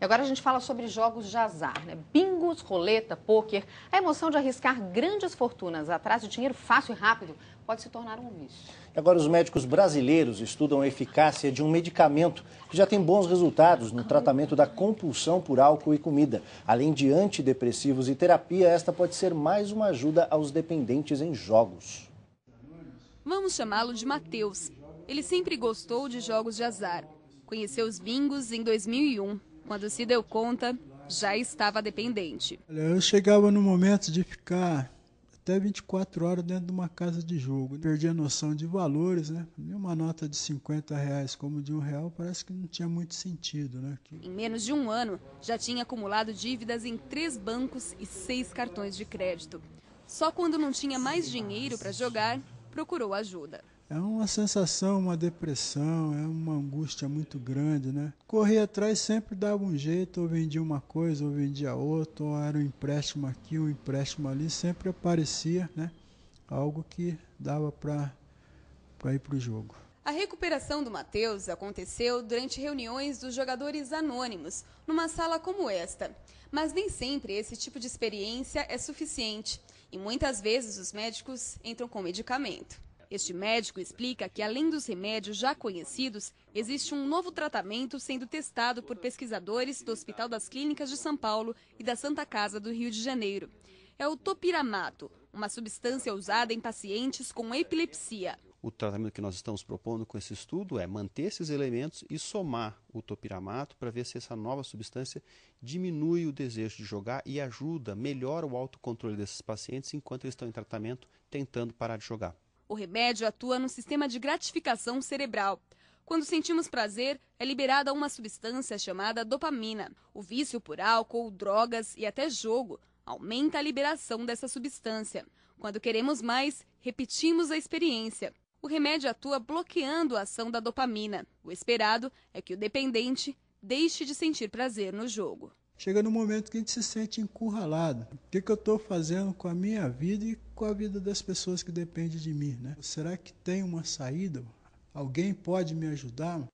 E agora a gente fala sobre jogos de azar, né? Bingos, roleta, pôquer. A emoção de arriscar grandes fortunas atrás de dinheiro fácil e rápido pode se tornar um vício. Agora, os médicos brasileiros estudam a eficácia de um medicamento que já tem bons resultados no tratamento da compulsão por álcool e comida. Além de antidepressivos e terapia, esta pode ser mais uma ajuda aos dependentes em jogos. Vamos chamá-lo de Matheus. Ele sempre gostou de jogos de azar. Conheceu os bingos em 2001 quando se deu conta, já estava dependente. Eu chegava no momento de ficar até 24 horas dentro de uma casa de jogo. Perdi a noção de valores, né? Uma nota de 50 reais como de um real parece que não tinha muito sentido, né? Em menos de um ano, já tinha acumulado dívidas em três bancos e seis cartões de crédito. Só quando não tinha mais dinheiro para jogar, procurou ajuda. É uma sensação, uma depressão, é uma angústia muito grande, né? Correr atrás sempre dava um jeito, ou vendia uma coisa, ou vendia outra, ou era um empréstimo aqui, um empréstimo ali, sempre aparecia, né? Algo que dava para ir para o jogo. A recuperação do Matheus aconteceu durante reuniões dos jogadores anônimos, numa sala como esta. Mas nem sempre esse tipo de experiência é suficiente, e muitas vezes os médicos entram com medicamento. Este médico explica que, além dos remédios já conhecidos, existe um novo tratamento sendo testado por pesquisadores do Hospital das Clínicas de São Paulo e da Santa Casa do Rio de Janeiro. É o topiramato, uma substância usada em pacientes com epilepsia. O tratamento que nós estamos propondo com esse estudo é manter esses elementos e somar o topiramato para ver se essa nova substância diminui o desejo de jogar e ajuda, melhora o autocontrole desses pacientes enquanto eles estão em tratamento tentando parar de jogar. O remédio atua no sistema de gratificação cerebral. Quando sentimos prazer, é liberada uma substância chamada dopamina. O vício por álcool, drogas e até jogo aumenta a liberação dessa substância. Quando queremos mais, repetimos a experiência. O remédio atua bloqueando a ação da dopamina. O esperado é que o dependente deixe de sentir prazer no jogo. Chega no momento que a gente se sente encurralado. O que, que eu estou fazendo com a minha vida e com a vida das pessoas que dependem de mim? Né? Será que tem uma saída? Alguém pode me ajudar?